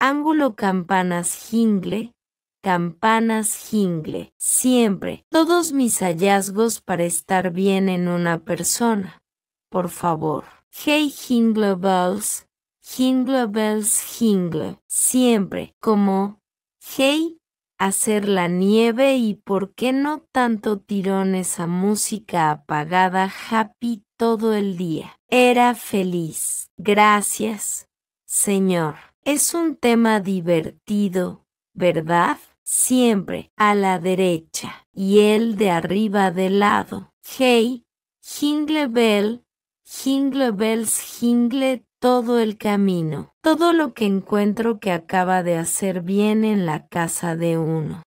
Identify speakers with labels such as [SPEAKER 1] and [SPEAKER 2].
[SPEAKER 1] ángulo campanas jingle, campanas jingle, siempre, todos mis hallazgos para estar bien en una persona. Por favor. Hey jingle bells, jingle bells jingle, siempre, como, hey, hacer la nieve y por qué no tanto tirón esa música apagada happy todo el día. Era feliz. Gracias, Señor. Es un tema divertido, ¿verdad? Siempre a la derecha y el de arriba del lado. Hey, jingle bell, jingle bells, jingle todo el camino. Todo lo que encuentro que acaba de hacer bien en la casa de uno.